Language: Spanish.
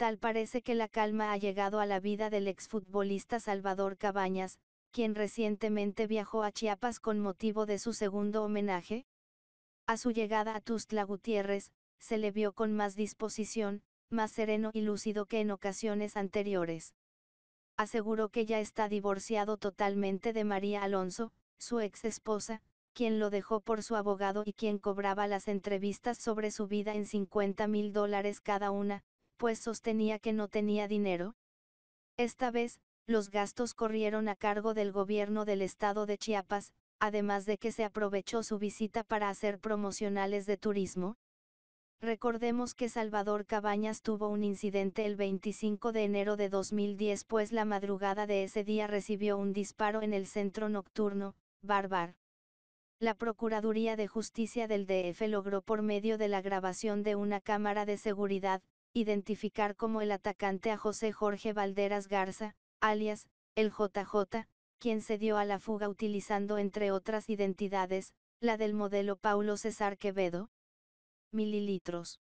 Tal parece que la calma ha llegado a la vida del exfutbolista Salvador Cabañas, quien recientemente viajó a Chiapas con motivo de su segundo homenaje. A su llegada a Tustla Gutiérrez, se le vio con más disposición, más sereno y lúcido que en ocasiones anteriores. Aseguró que ya está divorciado totalmente de María Alonso, su ex esposa, quien lo dejó por su abogado y quien cobraba las entrevistas sobre su vida en 50 mil dólares cada una, pues sostenía que no tenía dinero? Esta vez, los gastos corrieron a cargo del gobierno del estado de Chiapas, además de que se aprovechó su visita para hacer promocionales de turismo. Recordemos que Salvador Cabañas tuvo un incidente el 25 de enero de 2010 pues la madrugada de ese día recibió un disparo en el centro nocturno, Barbar. La Procuraduría de Justicia del DF logró por medio de la grabación de una cámara de seguridad, identificar como el atacante a José Jorge Valderas Garza, alias, el JJ, quien se dio a la fuga utilizando entre otras identidades, la del modelo Paulo César Quevedo. Mililitros.